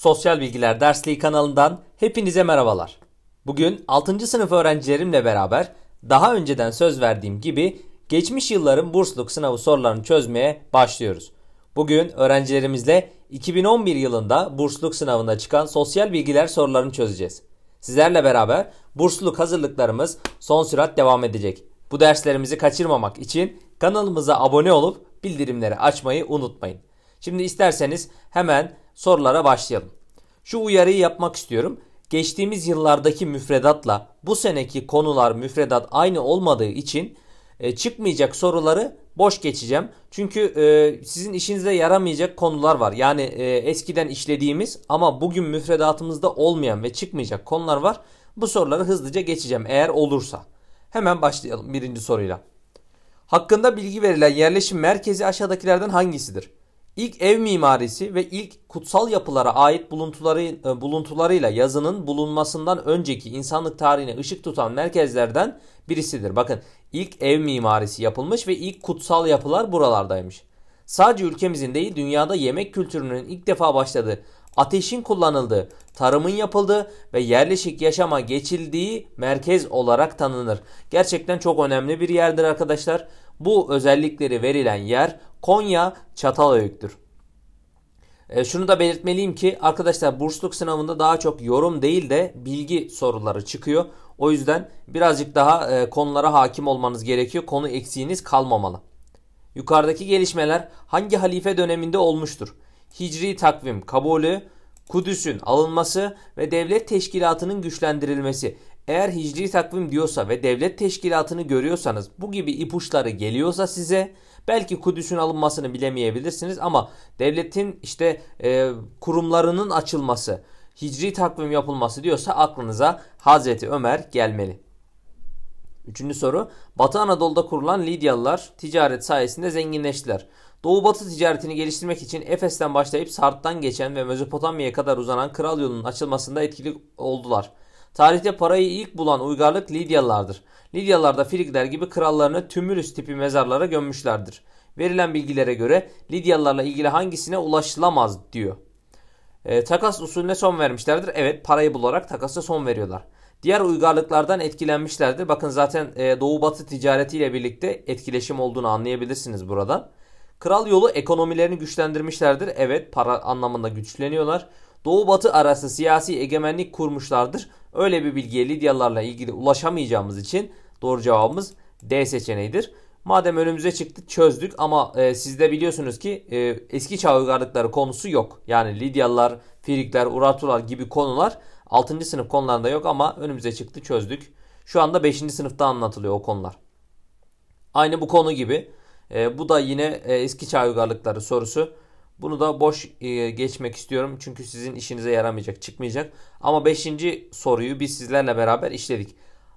Sosyal Bilgiler Dersliği kanalından hepinize merhabalar. Bugün 6. sınıf öğrencilerimle beraber daha önceden söz verdiğim gibi geçmiş yılların bursluk sınavı sorularını çözmeye başlıyoruz. Bugün öğrencilerimizle 2011 yılında bursluk sınavında çıkan sosyal bilgiler sorularını çözeceğiz. Sizlerle beraber bursluk hazırlıklarımız son sürat devam edecek. Bu derslerimizi kaçırmamak için kanalımıza abone olup bildirimleri açmayı unutmayın. Şimdi isterseniz hemen sorulara başlayalım. Şu uyarıyı yapmak istiyorum. Geçtiğimiz yıllardaki müfredatla bu seneki konular müfredat aynı olmadığı için e, çıkmayacak soruları boş geçeceğim. Çünkü e, sizin işinize yaramayacak konular var. Yani e, eskiden işlediğimiz ama bugün müfredatımızda olmayan ve çıkmayacak konular var. Bu soruları hızlıca geçeceğim eğer olursa. Hemen başlayalım birinci soruyla. Hakkında bilgi verilen yerleşim merkezi aşağıdakilerden hangisidir? İlk ev mimarisi ve ilk kutsal yapılara ait buluntuları, e, buluntularıyla yazının bulunmasından önceki insanlık tarihine ışık tutan merkezlerden birisidir. Bakın ilk ev mimarisi yapılmış ve ilk kutsal yapılar buralardaymış. Sadece ülkemizin değil dünyada yemek kültürünün ilk defa başladığı, ateşin kullanıldığı, tarımın yapıldığı ve yerleşik yaşama geçildiği merkez olarak tanınır. Gerçekten çok önemli bir yerdir arkadaşlar. Bu özellikleri verilen yer Konya Çatalhöyük'tür. E, şunu da belirtmeliyim ki arkadaşlar bursluk sınavında daha çok yorum değil de bilgi soruları çıkıyor. O yüzden birazcık daha e, konulara hakim olmanız gerekiyor. Konu eksiğiniz kalmamalı. Yukarıdaki gelişmeler hangi halife döneminde olmuştur? Hicri takvim kabulü, Kudüs'ün alınması ve devlet teşkilatının güçlendirilmesi. Eğer hicri takvim diyorsa ve devlet teşkilatını görüyorsanız bu gibi ipuçları geliyorsa size belki Kudüs'ün alınmasını bilemeyebilirsiniz ama devletin işte e, kurumlarının açılması, hicri takvim yapılması diyorsa aklınıza Hazreti Ömer gelmeli. Üçüncü soru. Batı Anadolu'da kurulan Lidyalılar ticaret sayesinde zenginleştiler. Doğu Batı ticaretini geliştirmek için Efes'ten başlayıp Sart'tan geçen ve Mezopotamya'ya kadar uzanan kral yolunun açılmasında etkili oldular. Tarihte parayı ilk bulan uygarlık Lidyalılardır. Lidyalılar da Frigler gibi krallarını tümülüs tipi mezarlara gömmüşlerdir. Verilen bilgilere göre Lidyalılarla ilgili hangisine ulaşılamaz diyor. E, takas usulüne son vermişlerdir. Evet parayı bularak takasa son veriyorlar. Diğer uygarlıklardan etkilenmişlerdir. Bakın zaten e, doğu batı ticaretiyle birlikte etkileşim olduğunu anlayabilirsiniz buradan. Kral yolu ekonomilerini güçlendirmişlerdir. Evet para anlamında güçleniyorlar. Doğu batı arası siyasi egemenlik kurmuşlardır. Öyle bir bilgiye Lidyalılarla ilgili ulaşamayacağımız için doğru cevabımız D seçeneğidir. Madem önümüze çıktı çözdük ama e, siz de biliyorsunuz ki e, eski çağ uygarlıkları konusu yok. Yani Lidyalılar, Firikler, Urartular gibi konular 6. sınıf konularında yok ama önümüze çıktı çözdük. Şu anda 5. sınıfta anlatılıyor o konular. Aynı bu konu gibi. E, bu da yine e, eski çağ uygarlıkları sorusu. Bunu da boş e, geçmek istiyorum. Çünkü sizin işinize yaramayacak, çıkmayacak. Ama 5. soruyu biz sizlerle beraber işledik.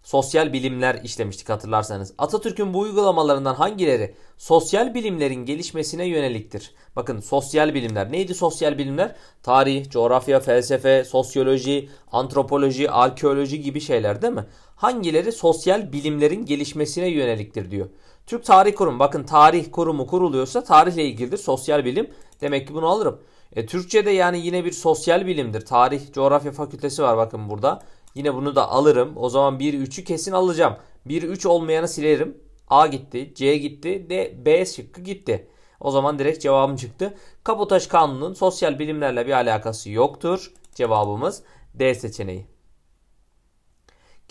Sosyal bilimler işlemiştik hatırlarsanız. Atatürk'ün bu uygulamalarından hangileri sosyal bilimlerin gelişmesine yöneliktir? Bakın sosyal bilimler. Neydi sosyal bilimler? Tarih, coğrafya, felsefe, sosyoloji, antropoloji, arkeoloji gibi şeyler değil mi? Hangileri sosyal bilimlerin gelişmesine yöneliktir diyor. Türk Tarih Kurumu bakın tarih kurumu kuruluyorsa tarihle ilgilidir. Sosyal bilim demek ki bunu alırım. E, Türkçe'de yani yine bir sosyal bilimdir. Tarih, coğrafya fakültesi var bakın burada. Yine bunu da alırım. O zaman 1-3'ü kesin alacağım. 1-3 olmayanı silerim. A gitti, C gitti, D, B şıkkı gitti. O zaman direkt cevabım çıktı. Kabotaj kanunun sosyal bilimlerle bir alakası yoktur. Cevabımız D seçeneği.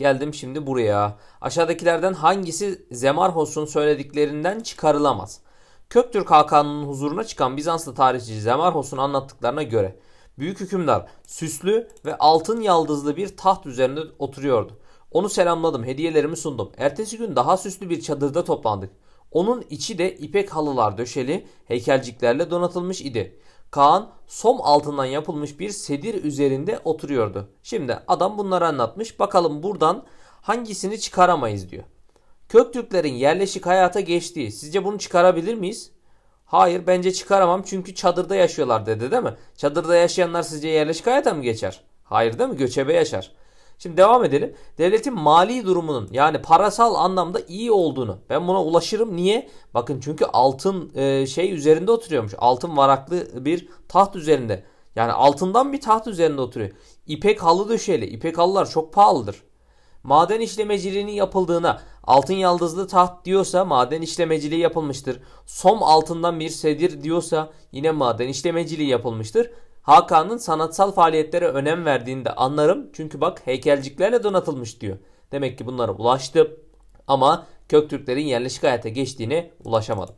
Geldim şimdi buraya. Aşağıdakilerden hangisi Zemarhos'un söylediklerinden çıkarılamaz? Köktürk Hakan'ın huzuruna çıkan Bizanslı tarihçi Zemarhos'un anlattıklarına göre büyük hükümdar süslü ve altın yaldızlı bir taht üzerinde oturuyordu. Onu selamladım, hediyelerimi sundum. Ertesi gün daha süslü bir çadırda toplandık. Onun içi de ipek halılar döşeli heykelciklerle donatılmış idi. Kaan som altından yapılmış bir sedir üzerinde oturuyordu. Şimdi adam bunları anlatmış. Bakalım buradan hangisini çıkaramayız diyor. Köktürklerin yerleşik hayata geçtiği. Sizce bunu çıkarabilir miyiz? Hayır bence çıkaramam çünkü çadırda yaşıyorlar dedi değil mi? Çadırda yaşayanlar sizce yerleşik hayata mı geçer? Hayır değil mi? Göçebe yaşar. Şimdi devam edelim. Devletin mali durumunun yani parasal anlamda iyi olduğunu. Ben buna ulaşırım. Niye? Bakın çünkü altın e, şey üzerinde oturuyormuş. Altın varaklı bir taht üzerinde. Yani altından bir taht üzerinde oturuyor. İpek halı döşeli. İpek halılar çok pahalıdır. Maden işlemeciliğinin yapıldığına altın yaldızlı taht diyorsa maden işlemeciliği yapılmıştır. Som altından bir sedir diyorsa yine maden işlemeciliği yapılmıştır. Hakan'ın sanatsal faaliyetlere önem verdiğini de anlarım. Çünkü bak heykelciklerle donatılmış diyor. Demek ki bunlara ulaştı ama Köktürklerin yerleşik hayata geçtiğine ulaşamadım.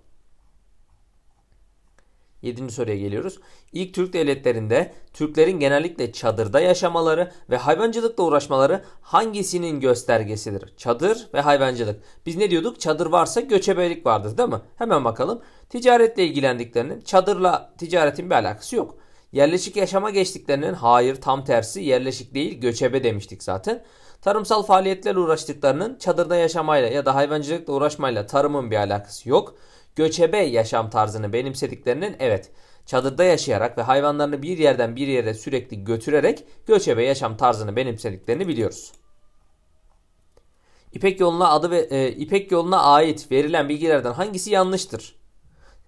Yedinci soruya geliyoruz. İlk Türk devletlerinde Türklerin genellikle çadırda yaşamaları ve hayvancılıkla uğraşmaları hangisinin göstergesidir? Çadır ve hayvancılık. Biz ne diyorduk? Çadır varsa göçebelik vardır değil mi? Hemen bakalım. Ticaretle ilgilendiklerinin çadırla ticaretin bir alakası yok. Yerleşik yaşama geçtiklerinin hayır tam tersi yerleşik değil göçebe demiştik zaten. Tarımsal faaliyetlerle uğraştıklarının çadırda yaşamayla ya da hayvancılıkla uğraşmayla tarımın bir alakası yok. Göçebe yaşam tarzını benimsediklerinin evet çadırda yaşayarak ve hayvanlarını bir yerden bir yere sürekli götürerek göçebe yaşam tarzını benimsediklerini biliyoruz. İpek yoluna adı ve e, İpek yoluna ait verilen bilgilerden hangisi yanlıştır?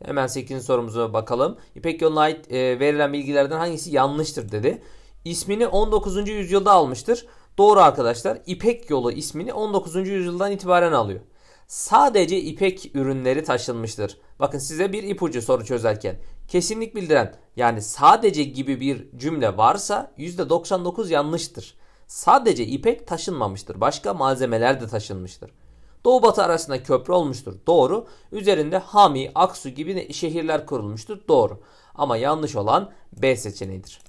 Hemen 8. sorumuza bakalım. İpek yoluna ait e, verilen bilgilerden hangisi yanlıştır dedi. İsmini 19. yüzyılda almıştır. Doğru arkadaşlar. İpek yolu ismini 19. yüzyıldan itibaren alıyor. Sadece ipek ürünleri taşınmıştır. Bakın size bir ipucu soru çözerken. Kesinlik bildiren yani sadece gibi bir cümle varsa %99 yanlıştır. Sadece ipek taşınmamıştır. Başka malzemeler de taşınmıştır. Doğu batı arasında köprü olmuştur. Doğru. Üzerinde Hami, Aksu gibi şehirler kurulmuştur. Doğru. Ama yanlış olan B seçeneğidir.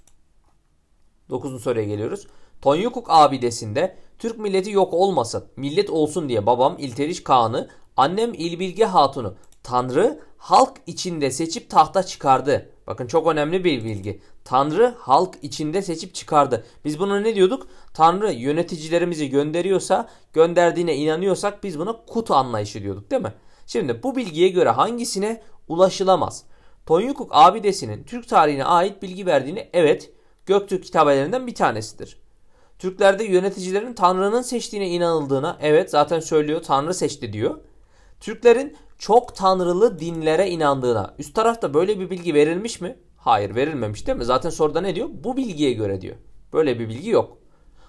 9. soruya geliyoruz. Tonyukuk abidesinde Türk milleti yok olmasın, millet olsun diye babam İlteriş Kağan'ı, annem İlbilge Hatun'u Tanrı halk içinde seçip tahta çıkardı. Bakın çok önemli bir bilgi. Tanrı halk içinde seçip çıkardı. Biz buna ne diyorduk? Tanrı yöneticilerimizi gönderiyorsa, gönderdiğine inanıyorsak biz buna kut anlayışı diyorduk değil mi? Şimdi bu bilgiye göre hangisine ulaşılamaz? Tonyukuk abidesinin Türk tarihine ait bilgi verdiğini evet Göktürk kitabelerinden bir tanesidir. Türklerde yöneticilerin Tanrı'nın seçtiğine inanıldığına evet zaten söylüyor Tanrı seçti diyor. Türklerin çok tanrılı dinlere inandığına üst tarafta böyle bir bilgi verilmiş mi? Hayır verilmemiş değil mi? Zaten soruda ne diyor? Bu bilgiye göre diyor. Böyle bir bilgi yok.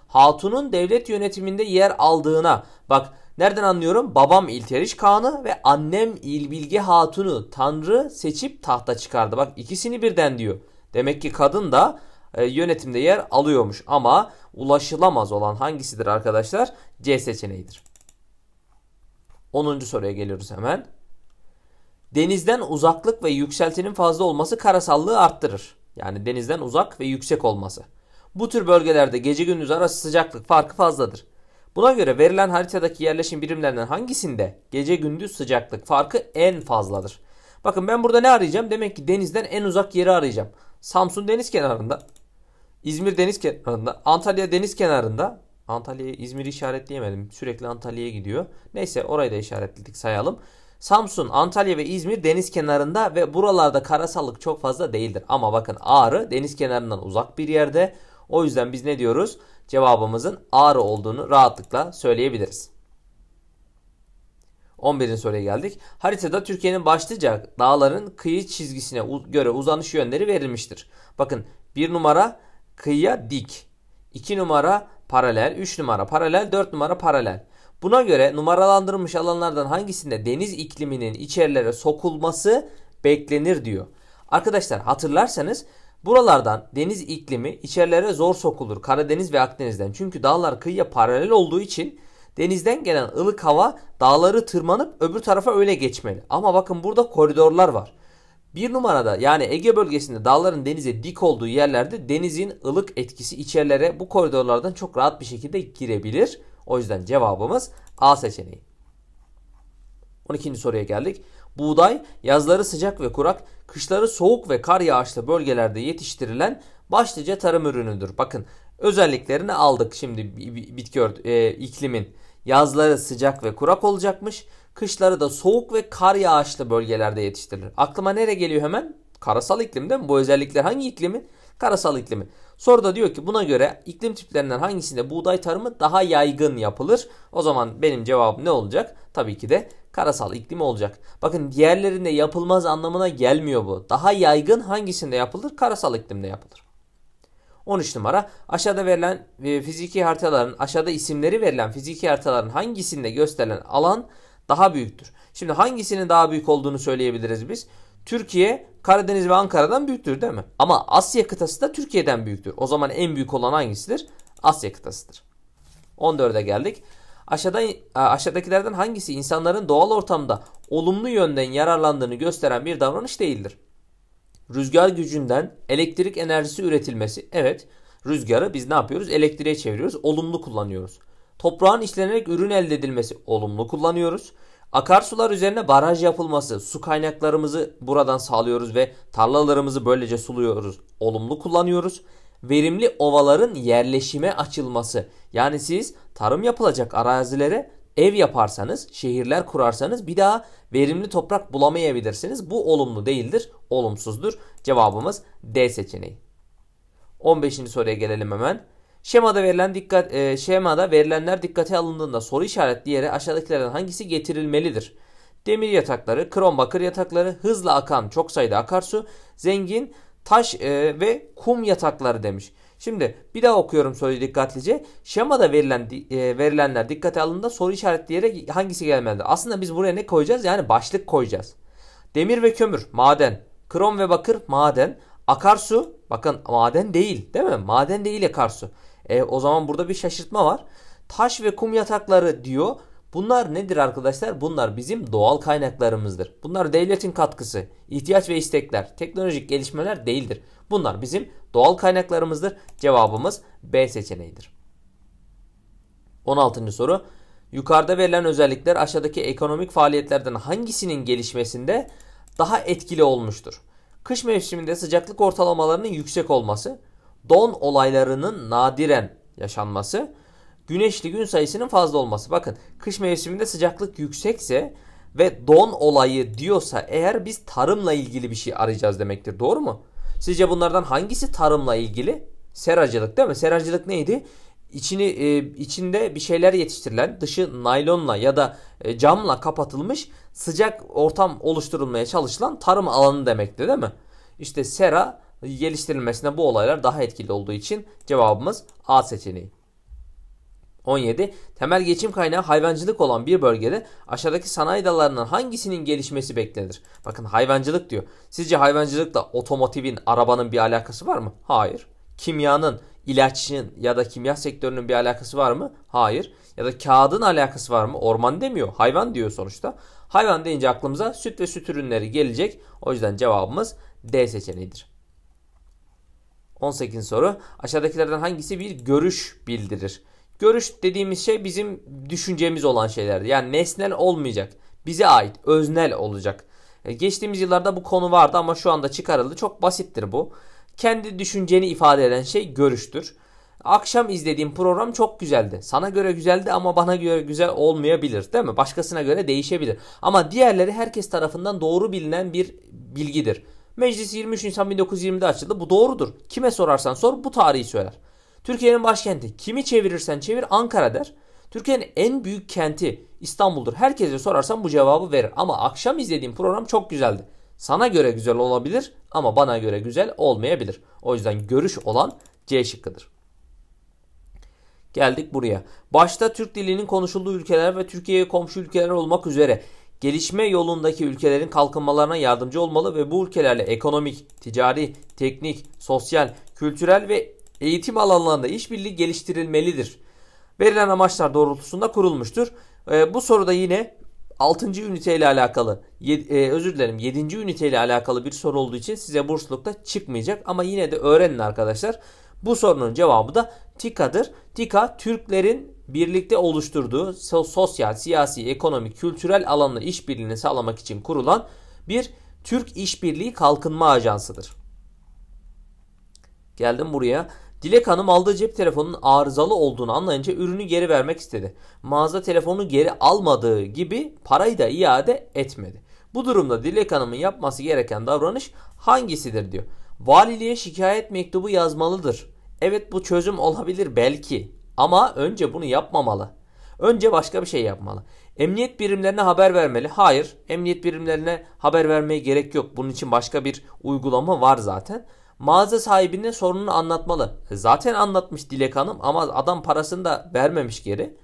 Hatun'un devlet yönetiminde yer aldığına bak nereden anlıyorum? Babam İlteriş Kağan'ı ve annem İlbilge Hatun'u Tanrı seçip tahta çıkardı. Bak ikisini birden diyor. Demek ki kadın da e, yönetimde yer alıyormuş ama ulaşılamaz olan hangisidir arkadaşlar? C seçeneğidir. 10. soruya geliyoruz hemen. Denizden uzaklık ve yükseltinin fazla olması karasallığı arttırır. Yani denizden uzak ve yüksek olması. Bu tür bölgelerde gece gündüz arası sıcaklık farkı fazladır. Buna göre verilen haritadaki yerleşim birimlerinden hangisinde gece gündüz sıcaklık farkı en fazladır? Bakın ben burada ne arayacağım? Demek ki denizden en uzak yeri arayacağım. Samsun deniz kenarında, İzmir deniz kenarında, Antalya deniz kenarında. Antalya, İzmir'i işaretleyemedim. Sürekli Antalya'ya gidiyor. Neyse orayı da işaretledik sayalım. Samsun, Antalya ve İzmir deniz kenarında ve buralarda karasallık çok fazla değildir. Ama bakın Ağrı deniz kenarından uzak bir yerde. O yüzden biz ne diyoruz? Cevabımızın Ağrı olduğunu rahatlıkla söyleyebiliriz. 11. soruya geldik. Haritada Türkiye'nin başlıca dağların kıyı çizgisine göre uzanış yönleri verilmiştir. Bakın 1 numara kıyıya dik, 2 numara paralel, 3 numara paralel, 4 numara paralel. Buna göre numaralandırılmış alanlardan hangisinde deniz ikliminin içerilere sokulması beklenir diyor. Arkadaşlar hatırlarsanız buralardan deniz iklimi içerilere zor sokulur Karadeniz ve Akdeniz'den. Çünkü dağlar kıyıya paralel olduğu için denizden gelen ılık hava dağları tırmanıp öbür tarafa öyle geçmeli. Ama bakın burada koridorlar var. Bir numarada yani Ege bölgesinde dağların denize dik olduğu yerlerde denizin ılık etkisi içerilere bu koridorlardan çok rahat bir şekilde girebilir. O yüzden cevabımız A seçeneği. 12. soruya geldik. Buğday yazları sıcak ve kurak, kışları soğuk ve kar yağışlı bölgelerde yetiştirilen başlıca tarım ürünüdür. Bakın özelliklerini aldık şimdi bitki e, iklimin. Yazları sıcak ve kurak olacakmış. Kışları da soğuk ve kar yağışlı bölgelerde yetiştirilir. Aklıma nereye geliyor hemen? Karasal iklim değil mi? Bu özellikler hangi iklimin? Karasal iklimin. Soruda diyor ki buna göre iklim tiplerinden hangisinde buğday tarımı daha yaygın yapılır? O zaman benim cevabım ne olacak? Tabii ki de karasal iklim olacak. Bakın diğerlerinde yapılmaz anlamına gelmiyor bu. Daha yaygın hangisinde yapılır? Karasal iklimde yapılır. 13 numara aşağıda verilen e, fiziki haritaların aşağıda isimleri verilen fiziki haritaların hangisinde gösterilen alan daha büyüktür? Şimdi hangisinin daha büyük olduğunu söyleyebiliriz biz. Türkiye Karadeniz ve Ankara'dan büyüktür değil mi? Ama Asya kıtası da Türkiye'den büyüktür. O zaman en büyük olan hangisidir? Asya kıtasıdır. 14'e geldik. Aşağıda, e, aşağıdakilerden hangisi insanların doğal ortamda olumlu yönden yararlandığını gösteren bir davranış değildir? Rüzgar gücünden elektrik enerjisi üretilmesi. Evet rüzgarı biz ne yapıyoruz? Elektriğe çeviriyoruz. Olumlu kullanıyoruz. Toprağın işlenerek ürün elde edilmesi. Olumlu kullanıyoruz. Akarsular üzerine baraj yapılması, su kaynaklarımızı buradan sağlıyoruz ve tarlalarımızı böylece suluyoruz, olumlu kullanıyoruz. Verimli ovaların yerleşime açılması. Yani siz tarım yapılacak arazilere ev yaparsanız, şehirler kurarsanız bir daha verimli toprak bulamayabilirsiniz. Bu olumlu değildir, olumsuzdur. Cevabımız D seçeneği. 15. soruya gelelim hemen. Şemada verilen dikkat e, şemada verilenler dikkate alındığında soru işaretli yere aşağıdakilerden hangisi getirilmelidir? Demir yatakları, krom bakır yatakları, hızlı akan çok sayıda akarsu, zengin taş e, ve kum yatakları demiş. Şimdi bir daha okuyorum soruyu dikkatlice. Şemada verilen e, verilenler dikkate alındığında soru işaretli yere hangisi gelmelidir? Aslında biz buraya ne koyacağız? Yani başlık koyacağız. Demir ve kömür maden, krom ve bakır maden, akarsu bakın maden değil değil mi? Maden değil akarsu. E, o zaman burada bir şaşırtma var. Taş ve kum yatakları diyor. Bunlar nedir arkadaşlar? Bunlar bizim doğal kaynaklarımızdır. Bunlar devletin katkısı, ihtiyaç ve istekler, teknolojik gelişmeler değildir. Bunlar bizim doğal kaynaklarımızdır. Cevabımız B seçeneğidir. 16. soru. Yukarıda verilen özellikler aşağıdaki ekonomik faaliyetlerden hangisinin gelişmesinde daha etkili olmuştur? Kış mevsiminde sıcaklık ortalamalarının yüksek olması, don olaylarının nadiren yaşanması, güneşli gün sayısının fazla olması. Bakın kış mevsiminde sıcaklık yüksekse ve don olayı diyorsa eğer biz tarımla ilgili bir şey arayacağız demektir. Doğru mu? Sizce bunlardan hangisi tarımla ilgili? Seracılık değil mi? Seracılık neydi? İçini e, içinde bir şeyler yetiştirilen, dışı naylonla ya da e, camla kapatılmış sıcak ortam oluşturulmaya çalışılan tarım alanı demekti değil mi? İşte sera Geliştirilmesine bu olaylar daha etkili olduğu için cevabımız A seçeneği. 17. Temel geçim kaynağı hayvancılık olan bir bölgede aşağıdaki sanayi dallarından hangisinin gelişmesi beklenir? Bakın hayvancılık diyor. Sizce hayvancılıkla otomotivin, arabanın bir alakası var mı? Hayır. Kimyanın, ilaçın ya da kimya sektörünün bir alakası var mı? Hayır. Ya da kağıdın alakası var mı? Orman demiyor. Hayvan diyor sonuçta. Hayvan deyince aklımıza süt ve süt ürünleri gelecek. O yüzden cevabımız D seçeneğidir. 18. soru. Aşağıdakilerden hangisi bir görüş bildirir? Görüş dediğimiz şey bizim düşüncemiz olan şeylerdi. Yani nesnel olmayacak. Bize ait, öznel olacak. E, geçtiğimiz yıllarda bu konu vardı ama şu anda çıkarıldı. Çok basittir bu. Kendi düşünceni ifade eden şey görüştür. Akşam izlediğim program çok güzeldi. Sana göre güzeldi ama bana göre güzel olmayabilir değil mi? Başkasına göre değişebilir. Ama diğerleri herkes tarafından doğru bilinen bir bilgidir. Meclis 23 Nisan 1920'de açıldı. Bu doğrudur. Kime sorarsan sor bu tarihi söyler. Türkiye'nin başkenti kimi çevirirsen çevir Ankara der. Türkiye'nin en büyük kenti İstanbul'dur. Herkese sorarsan bu cevabı verir. Ama akşam izlediğim program çok güzeldi. Sana göre güzel olabilir ama bana göre güzel olmayabilir. O yüzden görüş olan C şıkkıdır. Geldik buraya. Başta Türk dilinin konuşulduğu ülkeler ve Türkiye'ye komşu ülkeler olmak üzere gelişme yolundaki ülkelerin kalkınmalarına yardımcı olmalı ve bu ülkelerle ekonomik, ticari, teknik, sosyal, kültürel ve eğitim alanlarında işbirliği geliştirilmelidir. Verilen amaçlar doğrultusunda kurulmuştur. E, bu soruda yine 6. ünite ile alakalı, e, özür dilerim 7. ünite ile alakalı bir soru olduğu için size burslulukta çıkmayacak ama yine de öğrenin arkadaşlar. Bu sorunun cevabı da TİKA'dır. TİKA Türklerin birlikte oluşturduğu sosyal, siyasi, ekonomik, kültürel alanla işbirliğini sağlamak için kurulan bir Türk İşbirliği Kalkınma Ajansı'dır. Geldim buraya. Dilek Hanım aldığı cep telefonunun arızalı olduğunu anlayınca ürünü geri vermek istedi. Mağaza telefonu geri almadığı gibi parayı da iade etmedi. Bu durumda Dilek Hanım'ın yapması gereken davranış hangisidir diyor. Valiliğe şikayet mektubu yazmalıdır. Evet bu çözüm olabilir belki ama önce bunu yapmamalı. Önce başka bir şey yapmalı. Emniyet birimlerine haber vermeli. Hayır, emniyet birimlerine haber vermeye gerek yok. Bunun için başka bir uygulama var zaten. Mağaza sahibine sorununu anlatmalı. Zaten anlatmış Dilek Hanım ama adam parasını da vermemiş geri.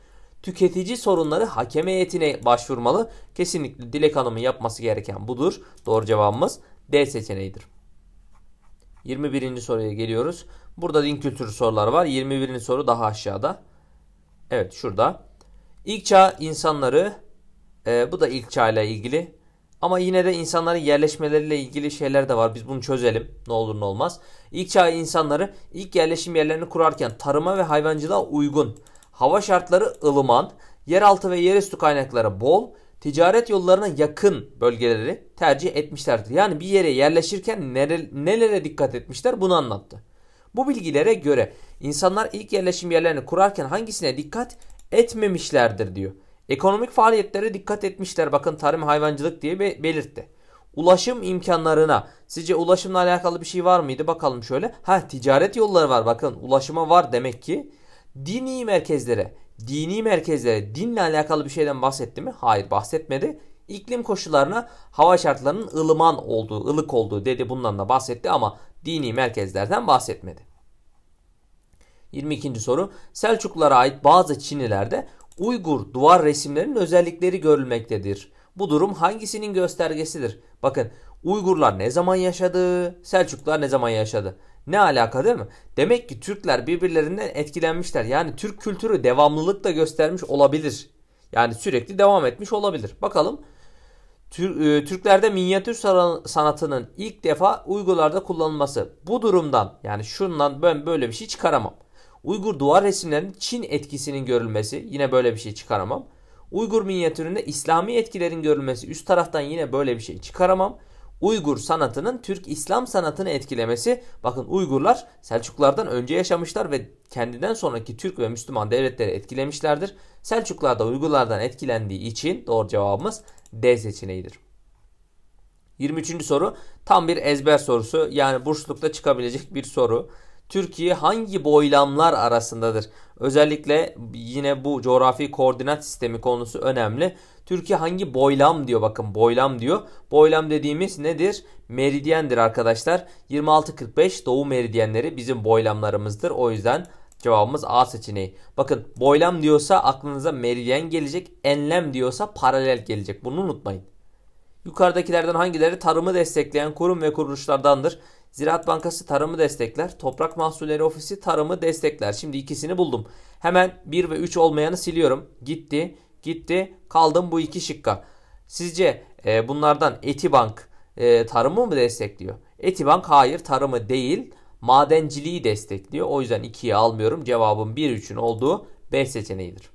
Tüketici sorunları hakem heyetine başvurmalı. Kesinlikle Dilek Hanım'ın yapması gereken budur. Doğru cevabımız D seçeneğidir. 21. soruya geliyoruz. Burada din kültürü sorular var. 21. soru daha aşağıda. Evet şurada. İlk çağ insanları e, bu da ilk çağ ile ilgili. Ama yine de insanların yerleşmeleriyle ilgili şeyler de var. Biz bunu çözelim. Ne olur ne olmaz. İlk çağ insanları ilk yerleşim yerlerini kurarken tarıma ve hayvancılığa uygun. Hava şartları ılıman, yeraltı ve yerüstü kaynakları bol, ticaret yollarına yakın bölgeleri tercih etmişlerdir. Yani bir yere yerleşirken nelere dikkat etmişler bunu anlattı. Bu bilgilere göre insanlar ilk yerleşim yerlerini kurarken hangisine dikkat etmemişlerdir diyor. Ekonomik faaliyetlere dikkat etmişler. Bakın tarım hayvancılık diye belirtti. Ulaşım imkanlarına. Sizce ulaşımla alakalı bir şey var mıydı? Bakalım şöyle. Ha ticaret yolları var. Bakın ulaşıma var demek ki. Dini merkezlere dini merkezlere dinle alakalı bir şeyden bahsetti mi? Hayır bahsetmedi. İklim koşullarına hava şartlarının ılıman olduğu, ılık olduğu dedi bundan da bahsetti ama dini merkezlerden bahsetmedi. 22. soru Selçuklulara ait bazı Çinilerde Uygur duvar resimlerinin özellikleri görülmektedir. Bu durum hangisinin göstergesidir? Bakın Uygurlar ne zaman yaşadı? Selçuklular ne zaman yaşadı? Ne alaka değil mi? Demek ki Türkler birbirlerinden etkilenmişler. Yani Türk kültürü devamlılık da göstermiş olabilir. Yani sürekli devam etmiş olabilir. Bakalım. E, Türklerde minyatür sanatının ilk defa Uygurlarda kullanılması. Bu durumdan yani şundan ben böyle bir şey çıkaramam. Uygur duvar resimlerinin Çin etkisinin görülmesi yine böyle bir şey çıkaramam. Uygur minyatüründe İslami etkilerin görülmesi üst taraftan yine böyle bir şey çıkaramam. Uygur sanatının Türk İslam sanatını etkilemesi bakın Uygurlar Selçuklardan önce yaşamışlar ve kendinden sonraki Türk ve Müslüman devletleri etkilemişlerdir. Selçuklar da Uygurlardan etkilendiği için doğru cevabımız D seçeneğidir. 23. soru tam bir ezber sorusu yani burslulukta çıkabilecek bir soru. Türkiye hangi boylamlar arasındadır? Özellikle yine bu coğrafi koordinat sistemi konusu önemli. Türkiye hangi boylam diyor bakın boylam diyor. Boylam dediğimiz nedir? Meridyendir arkadaşlar. 26-45 doğu meridyenleri bizim boylamlarımızdır. O yüzden Cevabımız A seçeneği. Bakın boylam diyorsa aklınıza meridyen gelecek. Enlem diyorsa paralel gelecek. Bunu unutmayın. Yukarıdakilerden hangileri tarımı destekleyen kurum ve kuruluşlardandır? Ziraat Bankası tarımı destekler. Toprak Mahsulleri Ofisi tarımı destekler. Şimdi ikisini buldum. Hemen 1 ve 3 olmayanı siliyorum. Gitti, gitti. Kaldım bu iki şıkka. Sizce e, bunlardan Etibank e, tarımı mı destekliyor? Etibank hayır tarımı değil madenciliği destekliyor. O yüzden 2'yi almıyorum. Cevabım 1-3'ün olduğu B seçeneğidir.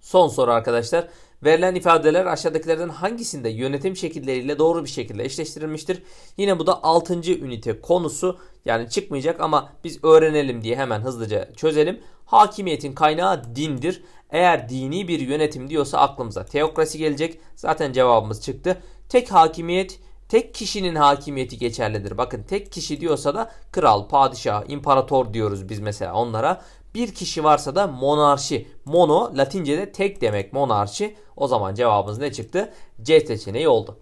Son soru arkadaşlar. Verilen ifadeler aşağıdakilerden hangisinde yönetim şekilleriyle doğru bir şekilde eşleştirilmiştir? Yine bu da 6. ünite konusu yani çıkmayacak ama biz öğrenelim diye hemen hızlıca çözelim. Hakimiyetin kaynağı dindir. Eğer dini bir yönetim diyorsa aklımıza teokrasi gelecek. Zaten cevabımız çıktı. Tek hakimiyet tek kişinin hakimiyeti geçerlidir. Bakın tek kişi diyorsa da kral, padişah, imparator diyoruz biz mesela onlara. Bir kişi varsa da monarşi. Mono Latince'de tek demek monarşi. O zaman cevabımız ne çıktı? C seçeneği oldu.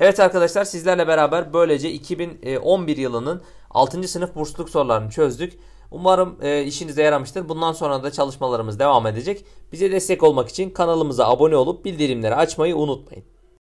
Evet arkadaşlar sizlerle beraber böylece 2011 e, yılının 6. sınıf bursluluk sorularını çözdük. Umarım e, işinize yaramıştır. Bundan sonra da çalışmalarımız devam edecek. Bize destek olmak için kanalımıza abone olup bildirimleri açmayı unutmayın.